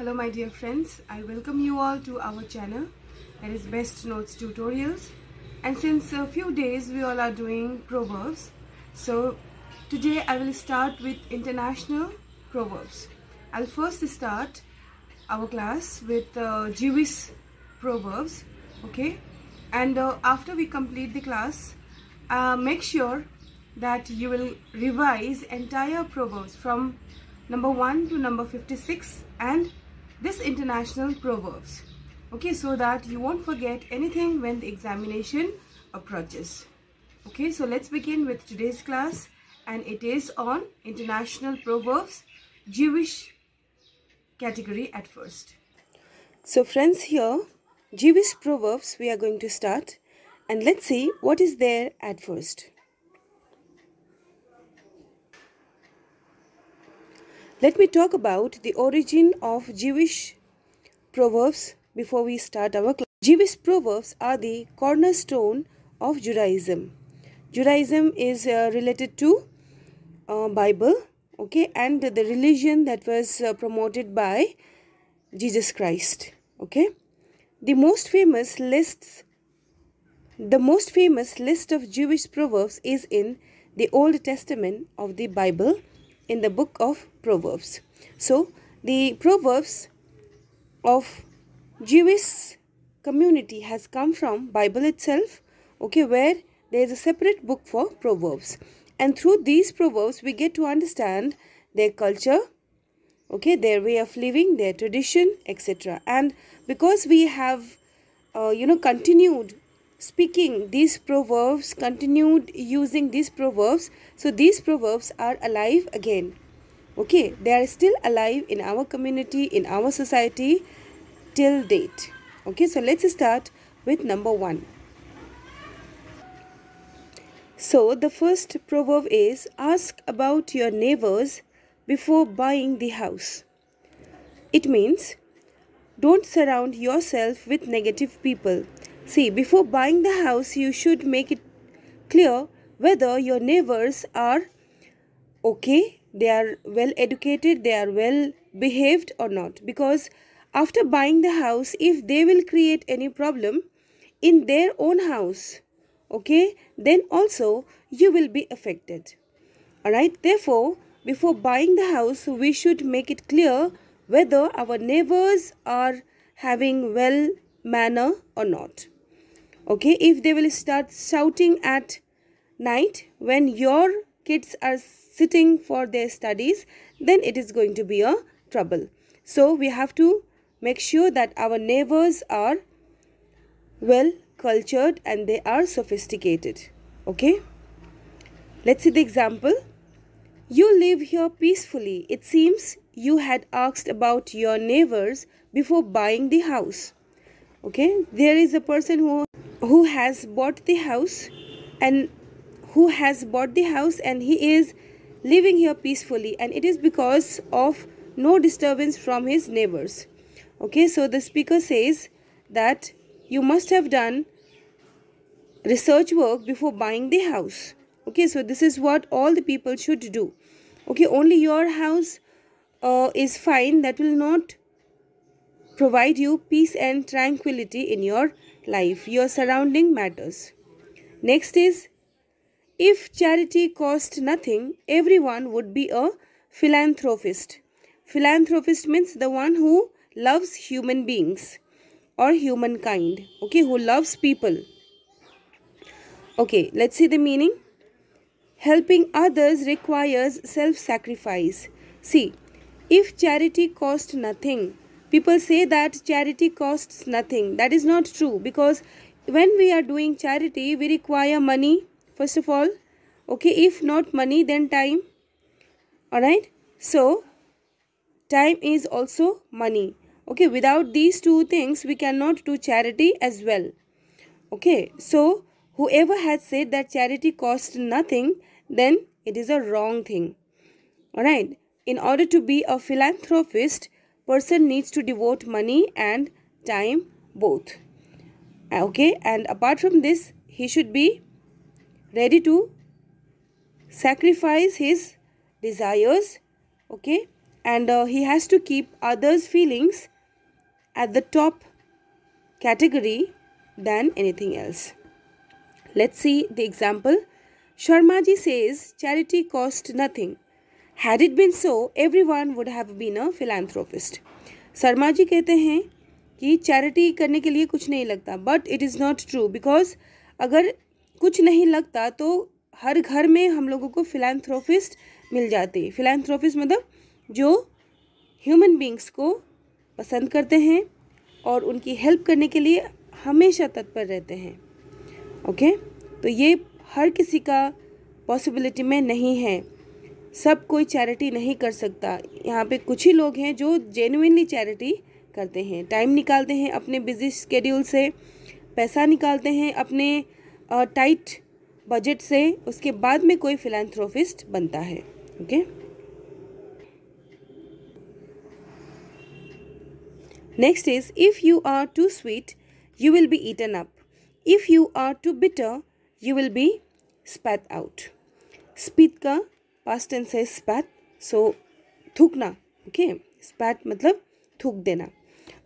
Hello my dear friends, I welcome you all to our channel that is Best Notes Tutorials and since a few days we all are doing proverbs so today I will start with international proverbs. I'll first start our class with uh, Jewish proverbs okay and uh, after we complete the class uh, make sure that you will revise entire proverbs from number 1 to number 56 and this international proverbs okay so that you won't forget anything when the examination approaches okay so let's begin with today's class and it is on international proverbs jewish category at first so friends here jewish proverbs we are going to start and let's see what is there at first Let me talk about the origin of Jewish proverbs before we start our class. Jewish proverbs are the cornerstone of Judaism. Judaism is uh, related to uh, Bible, okay, and the religion that was uh, promoted by Jesus Christ, okay. The most famous lists the most famous list of Jewish proverbs is in the Old Testament of the Bible in the book of Proverbs. So, the Proverbs of Jewish community has come from Bible itself, okay, where there is a separate book for Proverbs. And through these Proverbs, we get to understand their culture, okay, their way of living, their tradition, etc. And because we have, uh, you know, continued speaking these proverbs, continued using these proverbs. So these proverbs are alive again. Okay, they are still alive in our community, in our society till date. Okay, so let's start with number one. So the first proverb is ask about your neighbors before buying the house. It means don't surround yourself with negative people See, before buying the house, you should make it clear whether your neighbors are okay, they are well educated, they are well behaved or not. Because after buying the house, if they will create any problem in their own house, okay, then also you will be affected. Alright, therefore, before buying the house, we should make it clear whether our neighbors are having well manner or not okay if they will start shouting at night when your kids are sitting for their studies then it is going to be a trouble so we have to make sure that our neighbors are well cultured and they are sophisticated okay let's see the example you live here peacefully it seems you had asked about your neighbors before buying the house okay there is a person who who has bought the house and who has bought the house and he is living here peacefully and it is because of no disturbance from his neighbors okay so the speaker says that you must have done research work before buying the house okay so this is what all the people should do okay only your house uh, is fine that will not provide you peace and tranquility in your life. Your surrounding matters. Next is if charity cost nothing, everyone would be a philanthropist. Philanthropist means the one who loves human beings or humankind, okay, who loves people. Okay, let's see the meaning. Helping others requires self sacrifice. See, if charity cost nothing, people say that charity costs nothing that is not true because when we are doing charity we require money first of all okay if not money then time all right so time is also money okay without these two things we cannot do charity as well okay so whoever has said that charity costs nothing then it is a wrong thing all right in order to be a philanthropist person needs to devote money and time both uh, okay and apart from this he should be ready to sacrifice his desires okay and uh, he has to keep others feelings at the top category than anything else let's see the example Sharmaji says charity cost nothing had it been so everyone would have been a philanthropist Sharma ji कहते हैं कि charity करने के लिए कुछ नहीं लगता but it is not true because अगर कुछ नहीं लगता तो हर घर में हम लोगों को फिलैंथ्रोपिस्ट मिल जाते फिलैंथ्रोपिस्ट मतलब जो ह्यूमन बींग्स को पसंद करते हैं और उनकी हेल्प करने के लिए हमेशा तत्पर रहते हैं ओके okay? तो ये हर किसी का पॉसिबिलिटी में नहीं है सब कोई चैरिटी नहीं कर सकता यहाँ पे कुछ ही लोग हैं जो जेनुनली चैरिटी करते हैं टाइम निकालते हैं अपने बिजी स्केड्यूल से पैसा निकालते हैं अपने टाइट बजट से उसके बाद में कोई फिलेंथ्रोफिस्ट बनता है okay next is if you are too sweet you will be eaten up if you are too bitter you will be spat out out. का past tense है spat so थूकना ओके okay? spat मतलब थूक देना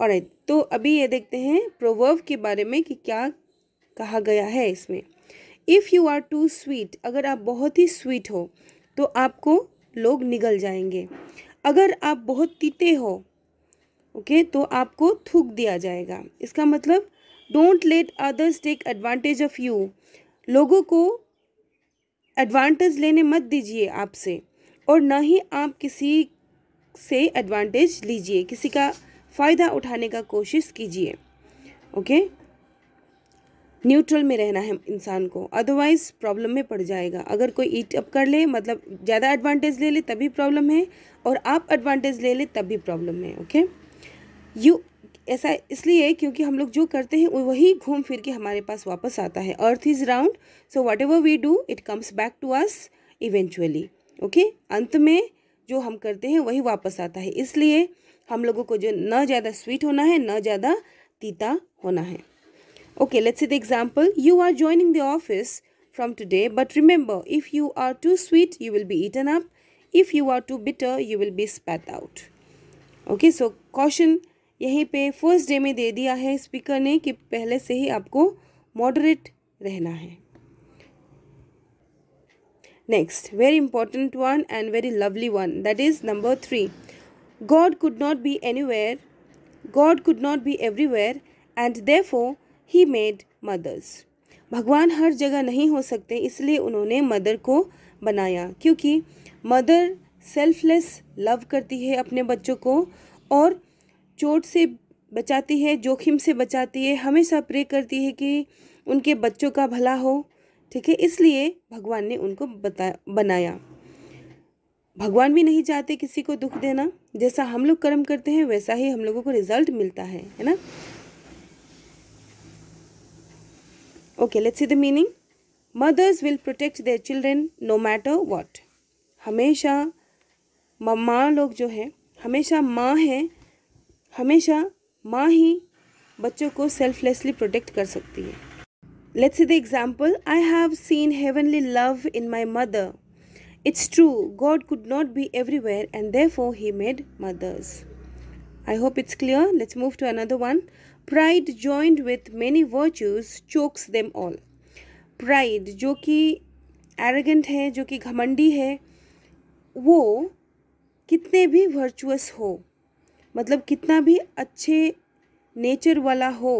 और तो अभी ये देखते हैं प्रोवर्व के बारे में कि क्या कहा गया है इसमें if you are too sweet अगर आप बहुत ही स्वीट हो तो आपको लोग निगल जाएंगे अगर आप बहुत तीते हो ओके okay, तो आपको थूक दिया जाएगा इसका मतलब don't let others take advantage of you लोगों को एडवांटेज लेने मत दीजिए आपसे और ना ही आप किसी से एडवांटेज लीजिए किसी का फ़ायदा उठाने का कोशिश कीजिए ओके न्यूट्रल में रहना है इंसान को अदरवाइज प्रॉब्लम में पड़ जाएगा अगर कोई ईट अप कर ले मतलब ज़्यादा एडवांटेज ले ले तभी प्रॉब्लम है और आप एडवांटेज ले ले तब भी प्रॉब्लम है ओके यू ऐसा इसलिए क्योंकि हम लोग जो करते हैं वही घूम फिर के हमारे पास वापस आता है earth is round so whatever we do it comes back to us eventually okay अंत में जो हम करते हैं वही वापस आता है इसलिए हम लोगों को जो ना ज़्यादा स्वीट होना है ना ज़्यादा तीता होना है okay let's see the example you are joining the office from today but remember if you are too sweet you will be eaten up if you are too bitter you will be spat out okay so caution यहीं पे first day में दे दिया है speaker ने कि पहले से ही आपको मॉडरेट रहना है next very important one and very lovely one that is number three God could not be anywhere God could not be everywhere and therefore he made mothers भगवान हर जगह नहीं हो सकते इसलिए उन्होंने मदर को बनाया क्योंकि मदर सेल्फलेस लव करती है अपने बच्चों को और चोट से बचाती है जोखिम से बचाती है हमेशा प्रे करती है कि उनके बच्चों का भला हो ठीक है इसलिए भगवान ने उनको बता बनाया भगवान भी नहीं चाहते किसी को दुख देना जैसा हम लोग कर्म करते हैं वैसा ही हम लोगों को रिजल्ट मिलता है है ना okay let's see the meaning mothers will protect their children no matter what हमेशा माँ लोग जो हैं हमेशा माँ हैं हमेशा माँ ही बच्चों को सेल्फलेसली प्रोटेक्ट कर सकती है let's see the example I have seen heavenly love in my mother it's true God could not be everywhere and therefore he made mothers I hope it's clear let's move to another one pride joined with many virtues chokes them all pride जो कि arrogant है जो कि घमंडी है वो कितने भी वर्चुअस हो मतलब कितना भी अच्छे नेचर वाला हो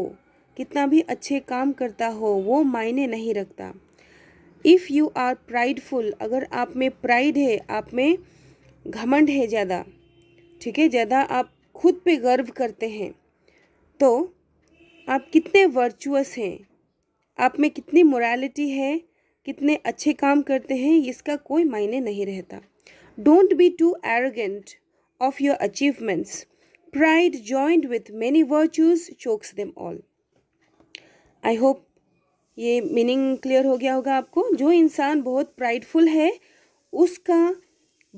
कितना भी अच्छे काम करता हो वो मायने नहीं रखता इफ़ यू आर प्राइडफुल अगर आप में प्राइड है आप में घमंड है ज़्यादा ठीक है ज़्यादा आप खुद पे गर्व करते हैं तो आप कितने वर्चुअस हैं आप में कितनी मोरालिटी है कितने अच्छे काम करते हैं इसका कोई मायने नहीं रहता don't be too arrogant of your achievements Pride, joined with many virtues, chokes them all. I hope ये मीनिंग क्लियर हो गया होगा आपको जो इंसान बहुत प्राइडफुल है उसका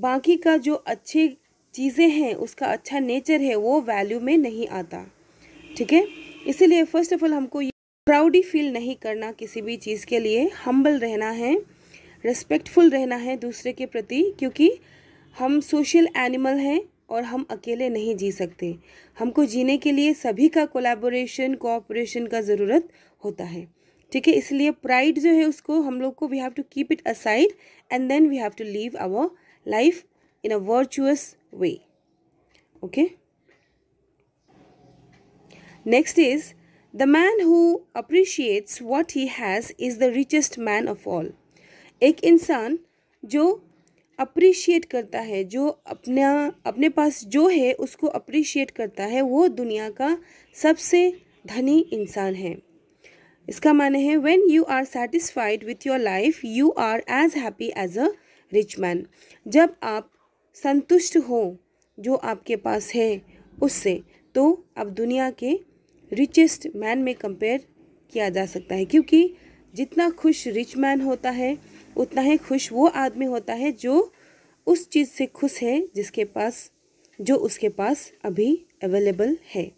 बाकी का जो अच्छी चीज़ें हैं उसका अच्छा नेचर है वो वैल्यू में नहीं आता ठीक है इसीलिए फर्स्ट ऑफ ऑल हमको ये प्राउडी फील नहीं करना किसी भी चीज़ के लिए हम्बल रहना है रिस्पेक्टफुल रहना है दूसरे के प्रति क्योंकि हम सोशल एनिमल हैं और हम अकेले नहीं जी सकते हमको जीने के लिए सभी का कोलैबोरेशन कोऑपरेशन का ज़रूरत होता है ठीक है इसलिए प्राइड जो है उसको हम लोग को we have to keep it aside and then we have to live our life in a virtuous way okay next is the man who appreciates what he has is the richest man of all एक इंसान जो appreciate करता है जो अपना अपने पास जो है उसको अप्रिशिएट करता है वो दुनिया का सबसे धनी इंसान है इसका माने है when you are satisfied with your life you are as happy as a rich man जब आप संतुष्ट हो जो आपके पास है उससे तो आप दुनिया के रिचेस्ट मैन में कंपेयर किया जा सकता है क्योंकि जितना खुश रिच मैन होता है उतना ही खुश वो आदमी होता है जो उस चीज़ से खुश है जिसके पास जो उसके पास अभी अवेलेबल है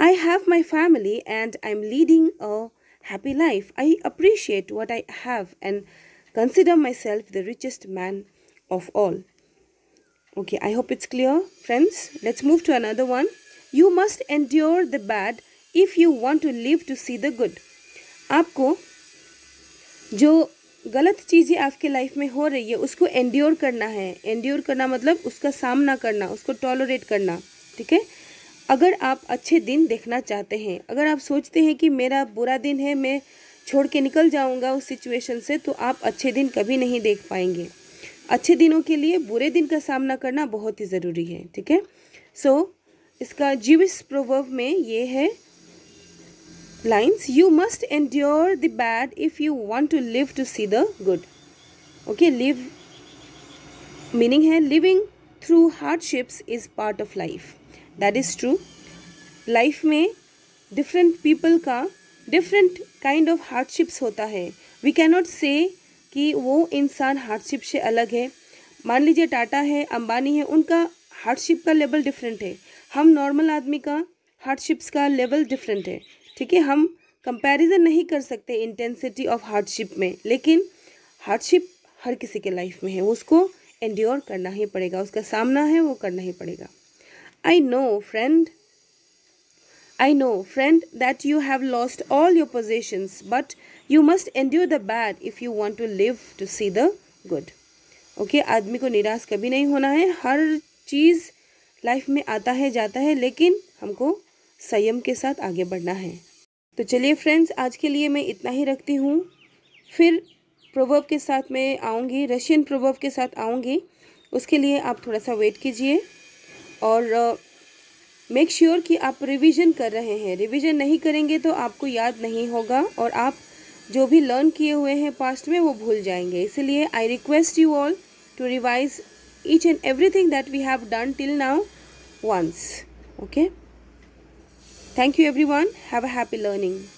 I have my family and I am leading a happy life I appreciate what I have and consider myself the richest man of all okay I hope it's clear friends let's move to another one you must endure the bad if you want to live to see the good आपको जो गलत चीज़ें आपके life में हो रही है उसको एंड्योर करना है एंड्योर करना मतलब उसका सामना करना उसको टॉलोरेट करना ठीक है अगर आप अच्छे दिन देखना चाहते हैं अगर आप सोचते हैं कि मेरा बुरा दिन है मैं छोड़ के निकल जाऊंगा उस सिचुएशन से तो आप अच्छे दिन कभी नहीं देख पाएंगे अच्छे दिनों के लिए बुरे दिन का सामना करना बहुत ही ज़रूरी है ठीक है सो इसका जीविस प्रोवर्व में ये है lines you must endure the bad if you want to live to see the good okay live meaning hai living through hardships is part of life that is true life mein different people ka different kind of hardships hota hai we cannot say ki wo insaan hardship se alag hai मान लीजिए टाटा है अंबानी है उनका hardship का level different है हम normal आदमी का हार्डशिप्स का लेवल डिफरेंट है ठीक है हम कंपैरिजन नहीं कर सकते इंटेंसिटी ऑफ हार्डशिप में लेकिन हार्डशिप हर किसी के लाइफ में है उसको एंड्योर करना ही पड़ेगा उसका सामना है वो करना ही पड़ेगा I know friend I know friend that you have lost all your positions but you must endure the bad if you want to live to see the good okay आदमी को निराश कभी नहीं होना है हर चीज़ लाइफ में आता है जाता है लेकिन हमको संयम के साथ आगे बढ़ना है तो चलिए फ्रेंड्स आज के लिए मैं इतना ही रखती हूँ फिर प्रोवर्ब के साथ मैं आऊँगी रशियन प्रोवर्ब के साथ आऊँगी उसके लिए आप थोड़ा सा वेट कीजिए और मेक uh, श्योर sure कि आप रिवीजन कर रहे हैं रिवीजन नहीं करेंगे तो आपको याद नहीं होगा और आप जो भी लर्न किए हुए हैं पास्ट में वो भूल जाएंगे इसलिए I request you all to revise each and everything that we have done till now once okay Thank you everyone. Have a happy learning.